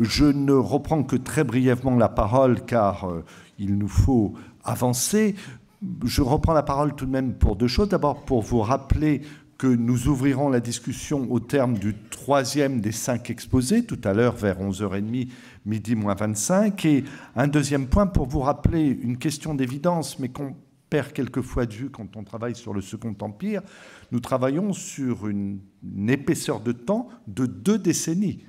Je ne reprends que très brièvement la parole car euh, il nous faut avancer. Je reprends la parole tout de même pour deux choses. D'abord pour vous rappeler que nous ouvrirons la discussion au terme du troisième des cinq exposés, tout à l'heure vers 11h30, midi moins 25. Et un deuxième point pour vous rappeler une question d'évidence, mais qu'on perd quelquefois de vue quand on travaille sur le Second Empire. Nous travaillons sur une, une épaisseur de temps de deux décennies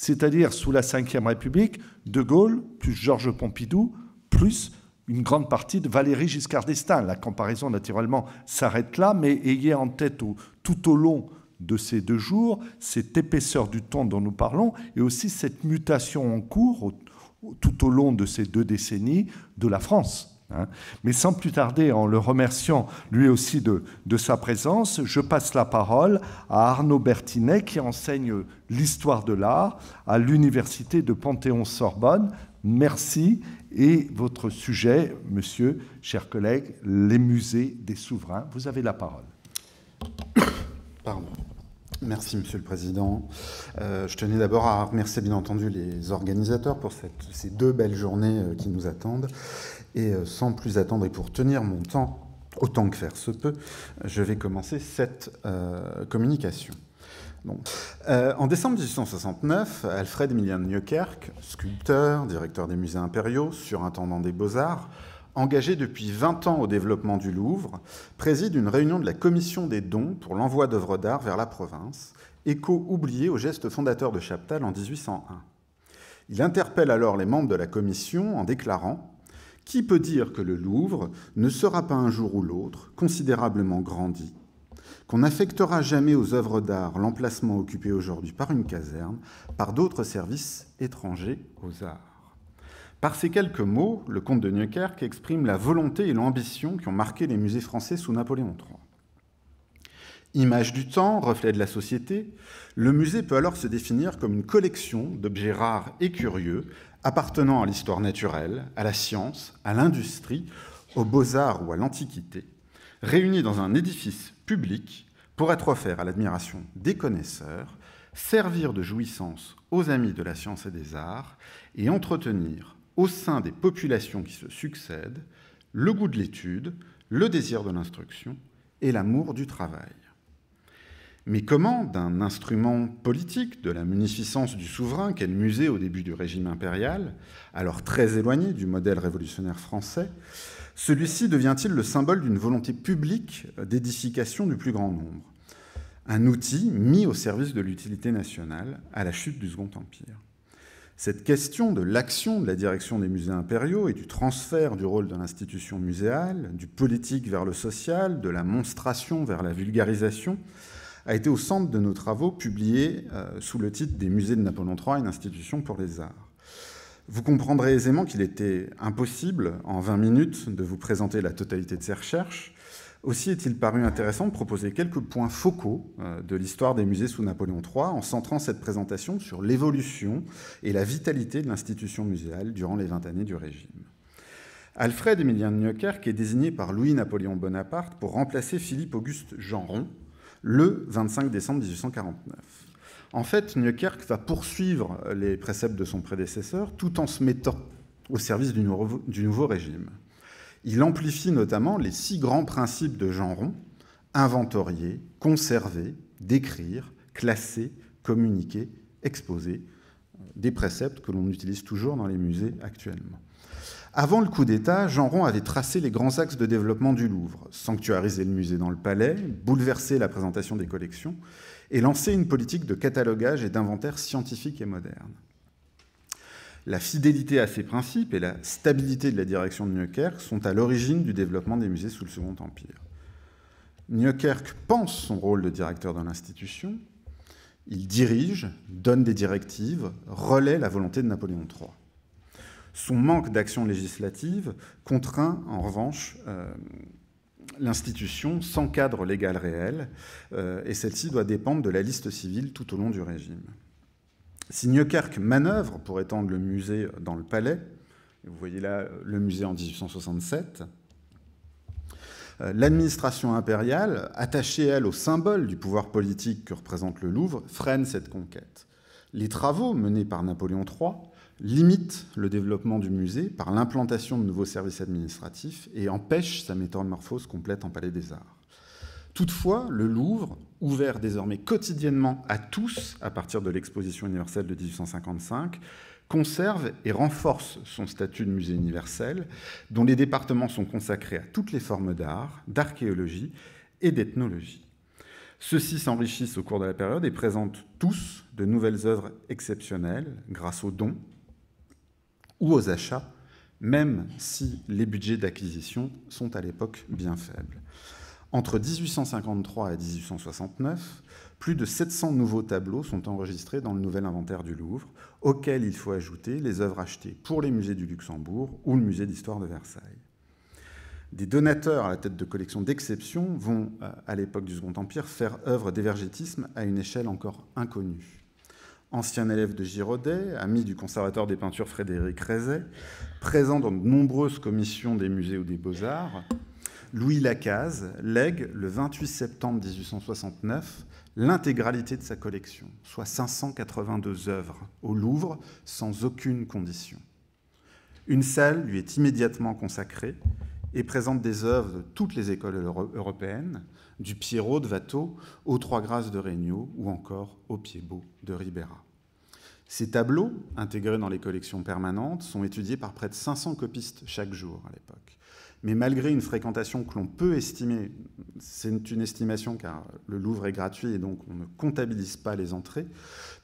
c'est-à-dire sous la Ve République, De Gaulle plus Georges Pompidou plus une grande partie de Valéry Giscard d'Estaing. La comparaison, naturellement, s'arrête là, mais ayez en tête tout au long de ces deux jours cette épaisseur du temps dont nous parlons et aussi cette mutation en cours tout au long de ces deux décennies de la France Hein. Mais sans plus tarder, en le remerciant lui aussi de, sa présence, je passe la parole à Arnaud Bertinet qui enseigne l'histoire de l'art à l'université de Panthéon-Sorbonne. Merci. Et votre sujet, monsieur, cher collègue, les musées des souverains. Vous avez la parole. Pardon. Merci, Monsieur le Président. Euh, je tenais d'abord à remercier, bien entendu, les organisateurs pour ces deux belles journées euh, qui nous attendent. Et euh, sans plus attendre et pour tenir mon temps autant que faire se peut, je vais commencer cette communication. en décembre 1869, Alfred Emilien Newkerk, sculpteur, directeur des musées impériaux, surintendant des beaux-arts, engagé depuis 20 ans au développement du Louvre, préside une réunion de la commission des dons pour l'envoi d'œuvres d'art vers la province, écho oublié au geste fondateur de Chaptal en 1801. Il interpelle alors les membres de la commission en déclarant Qui peut dire que le Louvre ne sera pas un jour ou l'autre considérablement grandi qu'on n'affectera jamais aux œuvres d'art l'emplacement occupé aujourd'hui par une caserne, par d'autres services étrangers aux arts. Par ces quelques mots, le comte de Neukerk exprime la volonté et l'ambition qui ont marqué les musées français sous Napoléon III. Image du temps, reflet de la société, le musée peut alors se définir comme une collection d'objets rares et curieux appartenant à l'histoire naturelle, à la science, à l'industrie, aux beaux-arts ou à l'antiquité, réunis dans un édifice public pour être offert à l'admiration des connaisseurs, servir de jouissance aux amis de la science et des arts et entretenir au sein des populations qui se succèdent le goût de l'étude, le désir de l'instruction et l'amour du travail. Mais comment, d'un instrument politique de la munificence du souverain qu'elle le au début du régime impérial, alors très éloigné du modèle révolutionnaire français, celui-ci devient-il le symbole d'une volonté publique d'édification du plus grand nombre Un outil mis au service de l'utilité nationale à la chute du Second Empire. Cette question de l'action de la direction des musées impériaux et du transfert du rôle de l'institution muséale, du politique vers le social, de la monstration vers la vulgarisation, a été au centre de nos travaux publiés euh, sous le titre Des musées de Napoléon III, une institution pour les arts. Vous comprendrez aisément qu'il était impossible, en 20 minutes, de vous présenter la totalité de ces recherches, aussi est-il paru intéressant de proposer quelques points focaux euh, de l'histoire des musées sous Napoléon III en centrant cette présentation sur l'évolution et la vitalité de l'institution muséale durant les 20 années du régime. Alfred Émilien de est désigné par Louis-Napoléon Bonaparte pour remplacer Philippe-Auguste Jeanron le 25 décembre 1849. En fait, niecker va poursuivre les préceptes de son prédécesseur tout en se mettant au service du nouveau régime. Il amplifie notamment les six grands principes de Jean Ron inventorier, conserver, décrire, classer, communiquer, exposer, euh, des préceptes que l'on utilise toujours dans les musées actuellement. Avant le coup d'État, Jean Ron avait tracé les grands axes de développement du Louvre, sanctuariser le musée dans le palais, bouleverser la présentation des collections et lancer une politique de catalogage et d'inventaire scientifique et moderne la fidélité à ses principes et la stabilité de la direction de Newkirk sont à l'origine du développement des musées sous le Second Empire. Newkirk pense son rôle de directeur dans l'institution, il dirige, donne des directives, relaie la volonté de Napoléon III. Son manque d'action législative contraint en revanche euh, l'institution sans cadre légal réel, euh, et celle-ci doit dépendre de la liste civile tout au long du régime. Si Nieukerk manœuvre pour étendre le musée dans le palais, vous voyez là euh, le musée en 1867, euh, l'administration impériale, attachée elle au symbole du pouvoir politique que représente le Louvre, freine cette conquête. Les travaux menés par Napoléon III limitent le développement du musée par l'implantation de nouveaux services administratifs et empêchent sa métamorphose complète en palais des arts. Toutefois, le Louvre, ouvert désormais quotidiennement à tous à partir de l'exposition universelle de 1855, conserve et renforce son statut de musée universel, dont les départements sont consacrés à toutes les formes d'art, d'archéologie et d'ethnologie. Ceux-ci s'enrichissent au cours de la période et présentent tous de nouvelles œuvres exceptionnelles grâce aux dons ou aux achats, même si les budgets d'acquisition sont à l'époque bien faibles. Entre 1853 et 1869, plus de 700 nouveaux tableaux sont enregistrés dans le nouvel inventaire du Louvre, auxquels il faut ajouter les œuvres achetées pour les musées du Luxembourg ou le musée d'histoire de Versailles. Des donateurs à la tête de collections d'exception vont, euh, à l'époque du Second Empire, faire œuvre d'évergétisme à une échelle encore inconnue. Ancien élève de Giraudet, ami du conservateur des peintures Frédéric Rézet, présent dans de nombreuses commissions des musées ou des beaux-arts, Louis Lacaze lègue le 28 septembre 1869 l'intégralité de sa collection, soit 582 œuvres, au Louvre sans aucune condition. Une salle lui est immédiatement consacrée et présente des œuvres de toutes les écoles européennes, du Pierrot de Watteau aux Trois Grâces de Regnault ou encore au Pied-Beau de Ribera. Ces tableaux, intégrés dans les collections permanentes, sont étudiés par près de 500 copistes chaque jour à l'époque mais malgré une fréquentation que l'on peut estimer, c'est une estimation car le Louvre est gratuit et donc on ne comptabilise pas les entrées,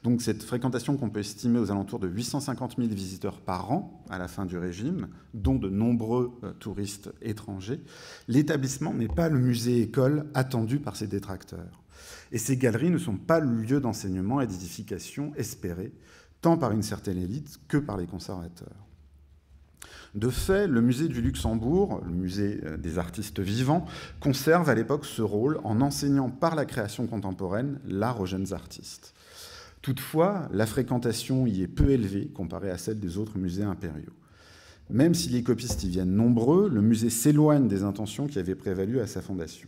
donc cette fréquentation qu'on peut estimer aux alentours de 850 000 visiteurs par an à la fin du régime, dont de nombreux euh, touristes étrangers, l'établissement n'est pas le musée-école attendu par ses détracteurs. Et ces galeries ne sont pas le lieu d'enseignement et d'édification espéré, tant par une certaine élite que par les conservateurs. De fait, le musée du Luxembourg, le musée euh, des artistes vivants, conserve à l'époque ce rôle en enseignant par la création contemporaine l'art aux jeunes artistes. Toutefois, la fréquentation y est peu élevée comparée à celle des autres musées impériaux. Même si les copistes y viennent nombreux, le musée s'éloigne des intentions qui avaient prévalu à sa fondation.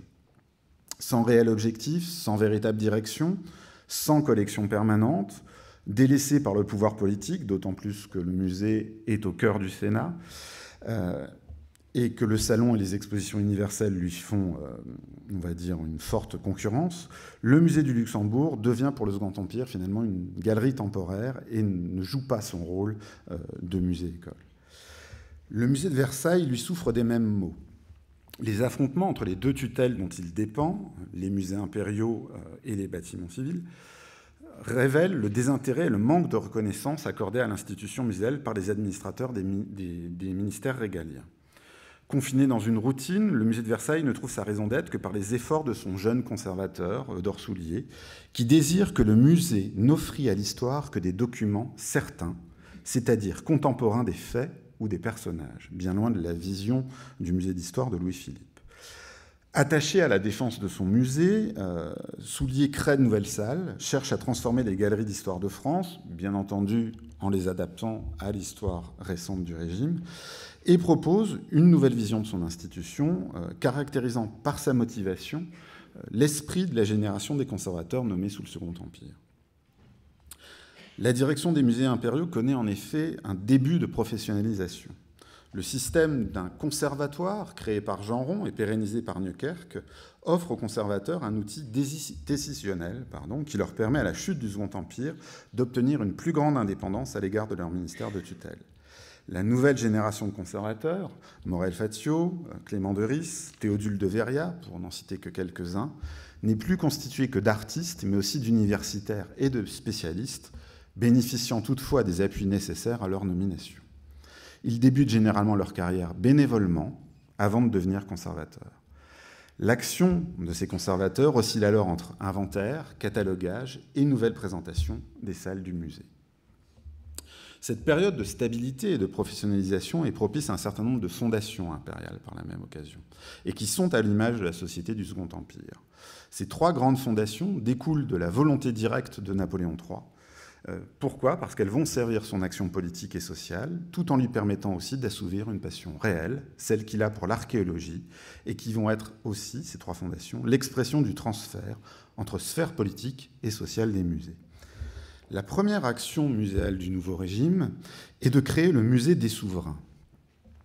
Sans réel objectif, sans véritable direction, sans collection permanente, délaissé par le pouvoir politique, d'autant plus que le musée est au cœur du Sénat, euh, et que le salon et les expositions universelles lui font, euh, on va dire, une forte concurrence, le musée du Luxembourg devient pour le Second Empire finalement une galerie temporaire et ne joue pas son rôle euh, de musée-école. Le musée de Versailles lui souffre des mêmes maux. Les affrontements entre les deux tutelles dont il dépend, les musées impériaux et les bâtiments civils, révèle le désintérêt et le manque de reconnaissance accordé à l'institution musée par les administrateurs des, ministères régaliens. Confiné dans une routine, le musée de Versailles ne trouve sa raison d'être que par les efforts de son jeune conservateur, euh, Dorsoulier, qui désire que le musée n'offrit à l'histoire que des documents certains, c'est-à-dire contemporains des faits ou des personnages, bien loin de la vision du musée d'histoire de Louis-Philippe. Attaché à la défense de son musée, euh, Soulier crée de nouvelles salles, cherche à transformer les galeries d'histoire de France, bien entendu en les adaptant à l'histoire récente du régime, et propose une nouvelle vision de son institution, euh, caractérisant par sa motivation euh, l'esprit de la génération des conservateurs nommés sous le Second Empire. La direction des musées impériaux connaît en effet un début de professionnalisation. Le système d'un conservatoire créé par Jean Ron et pérennisé par Neukerk offre aux conservateurs un outil décisionnel qui leur permet à la chute du Second Empire d'obtenir une plus grande indépendance à l'égard de leur ministère de tutelle. La nouvelle génération de conservateurs, Morel Fatio, Clément de Deris, Théodule de Veria, pour n'en citer que quelques-uns, n'est plus constituée que d'artistes, mais aussi d'universitaires et de spécialistes, bénéficiant toutefois des appuis nécessaires à leur nomination. Ils débutent généralement leur carrière bénévolement avant de devenir conservateurs. L'action de ces conservateurs oscille alors entre inventaire, catalogage et nouvelle présentation des salles du musée. Cette période de stabilité et de professionnalisation est propice à un certain nombre de fondations impériales par la même occasion, et qui sont à l'image de la société du Second Empire. Ces trois grandes fondations découlent de la volonté directe de Napoléon III euh, pourquoi Parce qu'elles vont servir son action politique et sociale, tout en lui permettant aussi d'assouvir une passion réelle, celle qu'il a pour l'archéologie, et qui vont être aussi, ces trois fondations, l'expression du transfert entre sphère politique et sociale des musées. La première action muséale du nouveau régime est de créer le musée des souverains.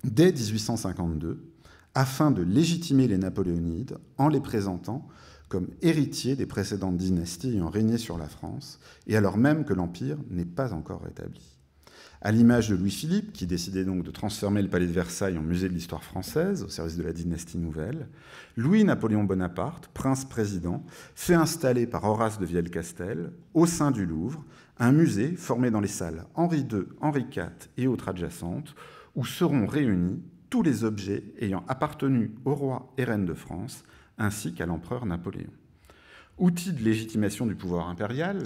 Dès 1852, afin de légitimer les Napoléonides en les présentant comme héritier des précédentes dynasties ayant régné sur la France, et alors même que l'Empire n'est pas encore rétabli. À l'image de Louis-Philippe, qui décidait donc de transformer le palais de Versailles en musée de l'histoire française au service de la dynastie nouvelle, Louis-Napoléon Bonaparte, prince-président, fait installer par Horace de Vielle-Castel, au sein du Louvre, un musée formé dans les salles Henri II, Henri IV et autres adjacentes, où seront réunis tous les objets ayant appartenu aux rois et reines de France ainsi qu'à l'empereur Napoléon. Outil de légitimation du pouvoir impérial,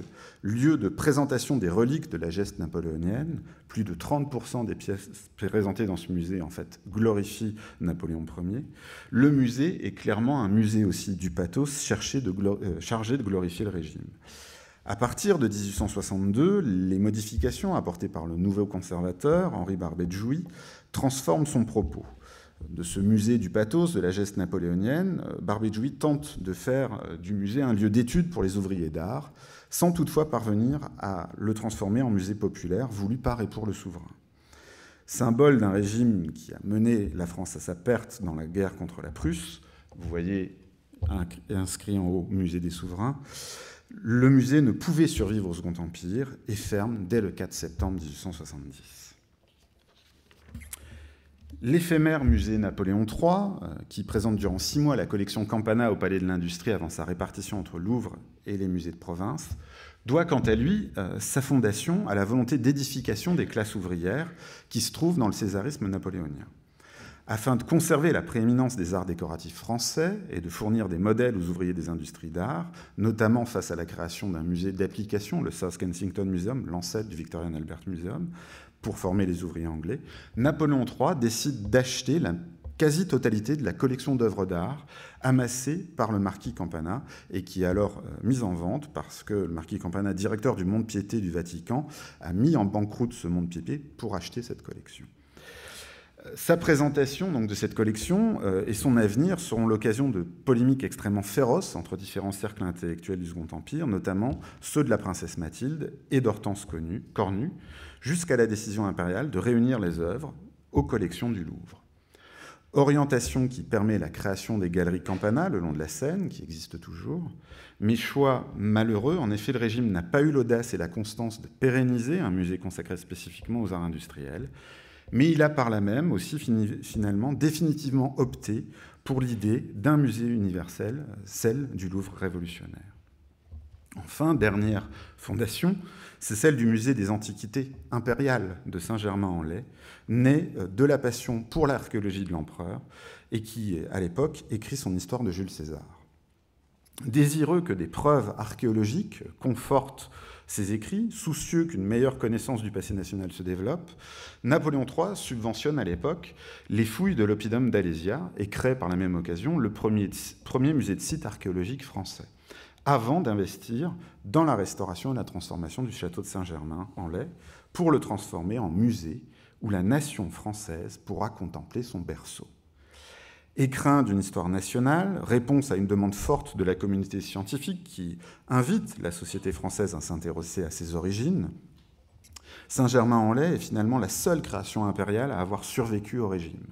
lieu de présentation des reliques de la geste napoléonienne, plus de 30% des pièces présentées dans ce musée en fait glorifient Napoléon Ier, le musée est clairement un musée aussi du pathos cherché de euh, chargé de glorifier le régime. À partir de 1862, les modifications apportées par le nouveau conservateur, Henri Barbet Jouy, transforment son propos de ce musée du pathos, de la geste napoléonienne, euh, Barbejoui tente de faire euh, du musée un lieu d'étude pour les ouvriers d'art, sans toutefois parvenir à le transformer en musée populaire voulu par et pour le souverain. Symbole d'un régime qui a mené la France à sa perte dans la guerre contre la Prusse, vous voyez inscrit en haut Musée des souverains, le musée ne pouvait survivre au Second Empire et ferme dès le 4 septembre 1870 l'éphémère musée Napoléon III, euh, qui présente durant six mois la collection Campana au Palais de l'Industrie avant sa répartition entre Louvre et les musées de province, doit quant à lui euh, sa fondation à la volonté d'édification des classes ouvrières qui se trouvent dans le césarisme napoléonien. Afin de conserver la prééminence des arts décoratifs français et de fournir des modèles aux ouvriers des industries d'art, notamment face à la création d'un musée d'application, le South Kensington Museum, l'ancêtre du Victorian Albert Museum, pour former les ouvriers anglais, Napoléon III décide d'acheter la quasi-totalité de la collection d'œuvres d'art amassée par le marquis Campana et qui est alors euh, mise en vente parce que le marquis Campana, directeur du monde piété du Vatican, a mis en banqueroute ce monde piété pour acheter cette collection. Euh, sa présentation donc, de cette collection euh, et son avenir seront l'occasion de polémiques extrêmement féroces entre différents cercles intellectuels du Second Empire, notamment ceux de la princesse Mathilde et d'Hortense Cornu, jusqu'à la décision impériale de réunir les œuvres aux collections du Louvre. Orientation qui permet la création des galeries Campana le long de la Seine, qui existe toujours, mais choix malheureux. En effet, le régime n'a pas eu l'audace et la constance de pérenniser un musée consacré spécifiquement aux arts industriels, mais il a par là même aussi finalement définitivement opté pour l'idée d'un musée universel, celle du Louvre révolutionnaire. Enfin, dernière fondation, c'est celle du musée des antiquités impériales de Saint-Germain-en-Laye, né euh, de la passion pour l'archéologie de l'empereur et qui, euh, à l'époque, écrit son histoire de Jules César. Désireux que des preuves archéologiques confortent ses écrits, soucieux qu'une meilleure connaissance du passé national se développe, Napoléon III subventionne à l'époque les fouilles de l'Opidum d'Alésia et crée par la même occasion le premier, premier musée de sites archéologique français avant d'investir dans la restauration et la transformation du château de Saint-Germain en Laye pour le transformer en musée où la nation française pourra contempler son berceau. Écrin d'une histoire nationale, réponse à une demande forte de la communauté scientifique qui invite la société française à s'intéresser à ses origines, Saint-Germain-en-Laye est finalement la seule création impériale à avoir survécu au régime.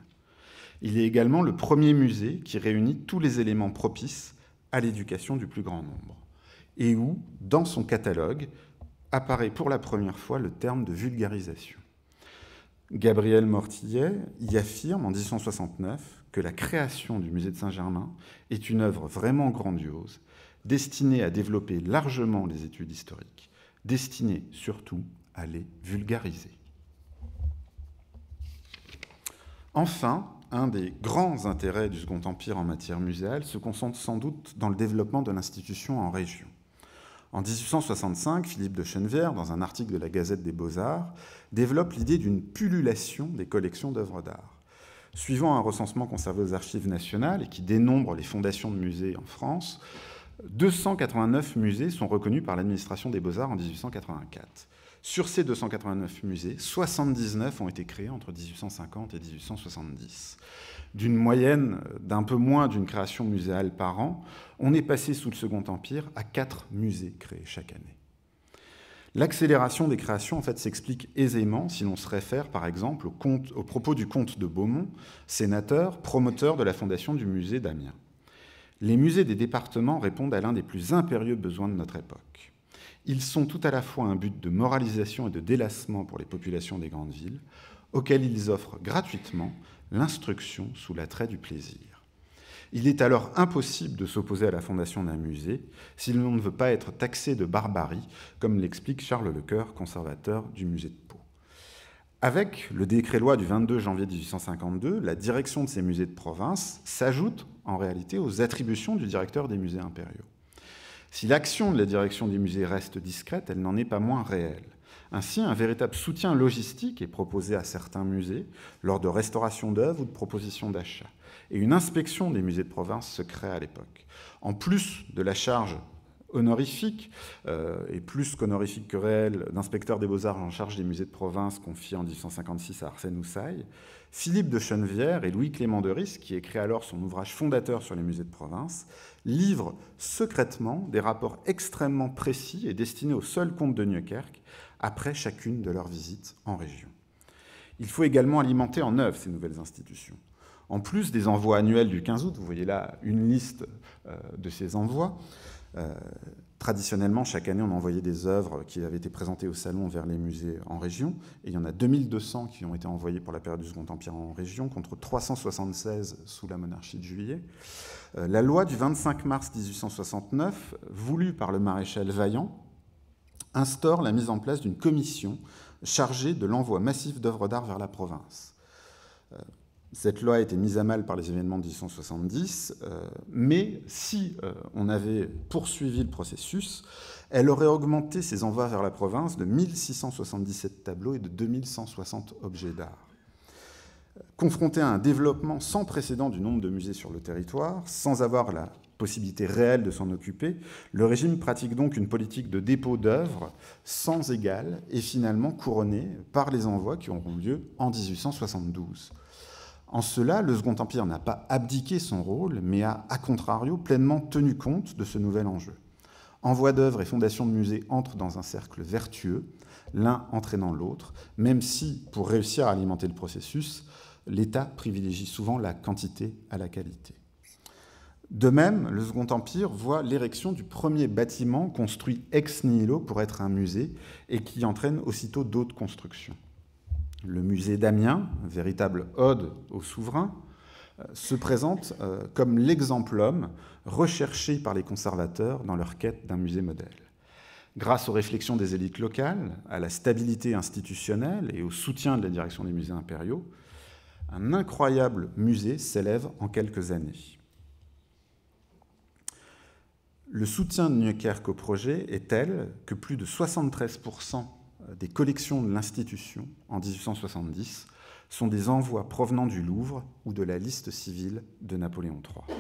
Il est également le premier musée qui réunit tous les éléments propices à l'éducation du plus grand nombre, et où, dans son catalogue, apparaît pour la première fois le terme de vulgarisation. Gabriel Mortillet y affirme en 1869 que la création du musée de Saint-Germain est une œuvre vraiment grandiose, destinée à développer largement les études historiques, destinée surtout à les vulgariser. Enfin, un des grands intérêts du Second Empire en matière muséale se concentre sans doute dans le développement de l'institution en région. En 1865, Philippe de Chennevières, dans un article de la Gazette des Beaux-Arts, développe l'idée d'une pullulation des collections d'œuvres d'art. Suivant un recensement conservé aux archives nationales et qui dénombre les fondations de musées en France, 289 musées sont reconnus par l'administration des Beaux-Arts en 1884. Sur ces 289 musées, 79 ont été créés entre 1850 et 1870. D'une moyenne d'un peu moins d'une création muséale par an, on est passé sous le Second Empire à 4 musées créés chaque année. L'accélération des créations en fait, s'explique aisément si l'on se réfère par exemple au, au propos du comte de Beaumont, sénateur, promoteur de la fondation du musée d'Amiens. Les musées des départements répondent à l'un des plus impérieux besoins de notre époque ils sont tout à la fois un but de moralisation et de délassement pour les populations des grandes villes, auxquelles ils offrent gratuitement l'instruction sous l'attrait du plaisir. Il est alors impossible de s'opposer à la fondation d'un musée si l'on ne veut pas être taxé de barbarie, comme l'explique Charles Lecoeur, conservateur du musée de Pau. Avec le décret-loi du 22 janvier 1852, la direction de ces musées de province s'ajoute en réalité aux attributions du directeur des musées impériaux. Si l'action de la direction des musées reste discrète, elle n'en est pas moins réelle. Ainsi, un véritable soutien logistique est proposé à certains musées lors de restaurations d'œuvres ou de propositions d'achat. Et une inspection des musées de province se crée à l'époque. En plus de la charge honorifique, euh, et plus qu'honorifique que réel, d'inspecteur des beaux-arts en charge des musées de province confié en 1856 à Arsène Houssaye, Philippe de Chenevière et Louis-Clément de Ris, qui écrit alors son ouvrage fondateur sur les musées de province, livrent secrètement des rapports extrêmement précis et destinés au seul comte de neuquerque après chacune de leurs visites en région. Il faut également alimenter en œuvre ces nouvelles institutions. En plus des envois annuels du 15 août, vous voyez là une liste euh, de ces envois, euh, traditionnellement, chaque année, on envoyait des œuvres qui avaient été présentées au salon vers les musées en région. Et il y en a 2200 qui ont été envoyées pour la période du Second Empire en région, contre 376 sous la monarchie de Juillet. Euh, la loi du 25 mars 1869, voulue par le maréchal Vaillant, instaure la mise en place d'une commission chargée de l'envoi massif d'œuvres d'art vers la province. Euh, cette loi a été mise à mal par les événements de 1870, euh, mais si euh, on avait poursuivi le processus, elle aurait augmenté ses envois vers la province de 1677 tableaux et de 2160 objets d'art. Confronté à un développement sans précédent du nombre de musées sur le territoire, sans avoir la possibilité réelle de s'en occuper, le régime pratique donc une politique de dépôt d'œuvres sans égal et finalement couronnée par les envois qui auront lieu en 1872. En cela, le Second Empire n'a pas abdiqué son rôle, mais a, à contrario, pleinement tenu compte de ce nouvel enjeu. Envoi d'œuvres et fondation de musées entrent dans un cercle vertueux, l'un entraînant l'autre, même si, pour réussir à alimenter le processus, l'État privilégie souvent la quantité à la qualité. De même, le Second Empire voit l'érection du premier bâtiment construit ex nihilo pour être un musée et qui entraîne aussitôt d'autres constructions le musée d'Amiens, véritable ode au souverain, euh, se présente euh, comme l'exemple homme recherché par les conservateurs dans leur quête d'un musée modèle. Grâce aux réflexions des élites locales, à la stabilité institutionnelle et au soutien de la direction des musées impériaux, un incroyable musée s'élève en quelques années. Le soutien de Newkerque au projet est tel que plus de 73% des collections de l'institution en 1870 sont des envois provenant du Louvre ou de la liste civile de Napoléon III.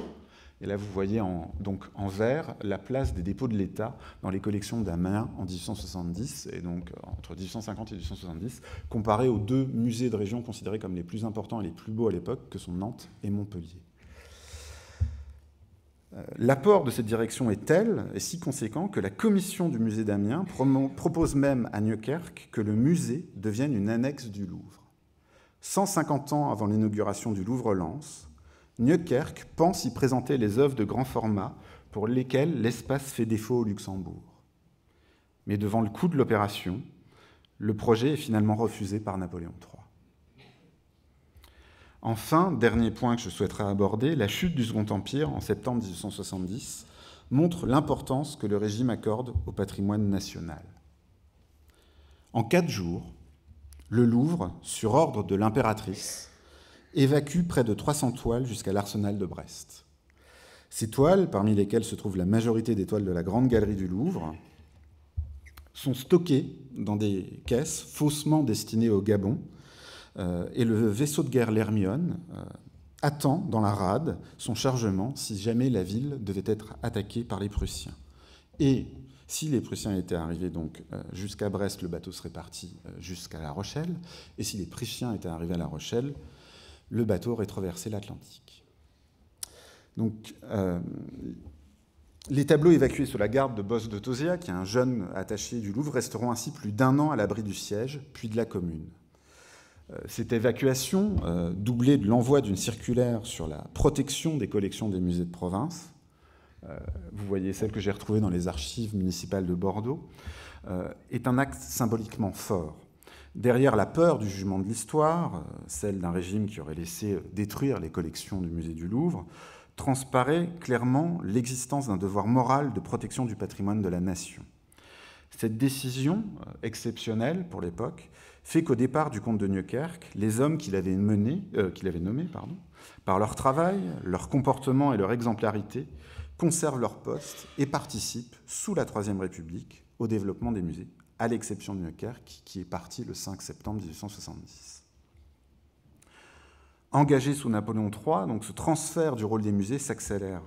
Et là, vous voyez en, donc en vert la place des dépôts de l'État dans les collections d'Amiens en 1870, et donc euh, entre 1850 et 1870, comparé aux deux musées de région considérés comme les plus importants et les plus beaux à l'époque, que sont Nantes et Montpellier. L'apport de cette direction est tel et si conséquent que la commission du musée d'Amiens propose même à Nieukerk que le musée devienne une annexe du Louvre. 150 ans avant l'inauguration du Louvre-Lens, Neuquerque pense y présenter les œuvres de grand format pour lesquelles l'espace fait défaut au Luxembourg. Mais devant le coût de l'opération, le projet est finalement refusé par Napoléon III. Enfin, dernier point que je souhaiterais aborder, la chute du Second Empire en septembre 1870 montre l'importance que le régime accorde au patrimoine national. En quatre jours, le Louvre, sur ordre de l'impératrice, évacue près de 300 toiles jusqu'à l'arsenal de Brest. Ces toiles, parmi lesquelles se trouve la majorité des toiles de la Grande Galerie du Louvre, sont stockées dans des caisses faussement destinées au Gabon, euh, et le vaisseau de guerre, l'Hermione, euh, attend dans la rade son chargement si jamais la ville devait être attaquée par les Prussiens. Et si les Prussiens étaient arrivés donc euh, jusqu'à Brest, le bateau serait parti jusqu'à La Rochelle. Et si les Prussiens étaient arrivés à La Rochelle, le bateau aurait traversé l'Atlantique. Donc, les tableaux évacués sous la garde de Bosse de Tosia, qui est un jeune attaché du Louvre, resteront ainsi plus d'un an à l'abri du siège, puis de la Commune. Euh, cette évacuation, euh, doublée de l'envoi d'une circulaire sur la protection des collections des musées de province, euh, vous voyez celle que j'ai retrouvée dans les archives municipales de Bordeaux, est un acte symboliquement fort. Derrière la peur du jugement de l'histoire, celle d'un régime qui aurait laissé détruire les collections du musée du Louvre, transparaît clairement l'existence d'un devoir moral de protection du patrimoine de la nation. Cette décision euh, exceptionnelle pour l'époque fait qu'au départ du comte de Neuquerque les hommes euh, qu'il avait, nommés, pardon, par leur travail, leur comportement et leur exemplarité, conservent leur poste et participent, sous la Troisième République, au développement des musées, à l'exception de Nieukerque qui est parti le 5 septembre 1870. Engagé sous Napoléon III, donc ce transfert du rôle des musées s'accélère.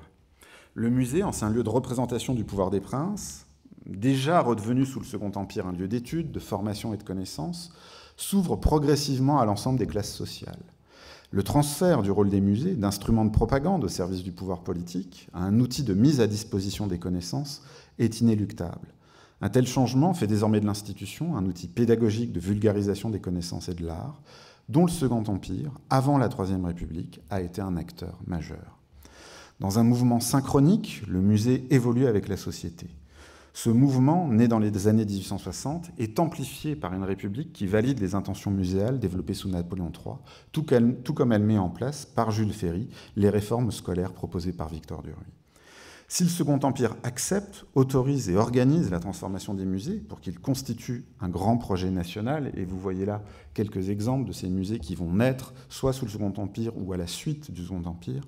Le musée, ancien lieu de représentation du pouvoir des princes, déjà redevenu sous le Second Empire un lieu d'études, de formation et de connaissances, s'ouvre progressivement à l'ensemble des classes sociales. Le transfert du rôle des musées, d'instruments de propagande au service du pouvoir politique, à un outil de mise à disposition des connaissances, est inéluctable. Un tel changement fait désormais de l'institution un outil pédagogique de vulgarisation des connaissances et de l'art, dont le Second Empire, avant la Troisième République, a été un acteur majeur. Dans un mouvement synchronique, le musée évolue avec la société. Ce mouvement, né dans les années 1860, est amplifié par une République qui valide les intentions muséales développées sous Napoléon III, tout, tout comme elle met en place, par Jules Ferry, les réformes scolaires proposées par Victor Duruy. Si le Second Empire accepte, autorise et organise la transformation des musées pour qu'ils constituent un grand projet national, et vous voyez là quelques exemples de ces musées qui vont naître soit sous le Second Empire ou à la suite du Second Empire,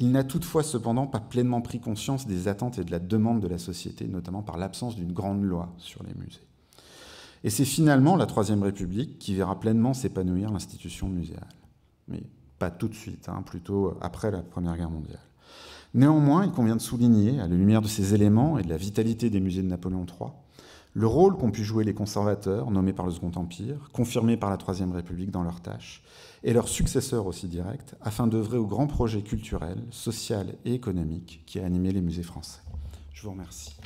il n'a toutefois cependant pas pleinement pris conscience des attentes et de la demande de la société, notamment par l'absence d'une grande loi sur les musées. Et c'est finalement la Troisième République qui verra pleinement s'épanouir l'institution muséale. Mais pas tout de suite, hein, plutôt après la Première Guerre mondiale. Néanmoins, il convient de souligner, à la lumière de ces éléments et de la vitalité des musées de Napoléon III, le rôle qu'ont pu jouer les conservateurs, nommés par le Second Empire, confirmés par la Troisième République dans leurs tâches, et leurs successeurs aussi directs, afin d'œuvrer au grand projet culturel, social et économique qui a animé les musées français. Je vous remercie.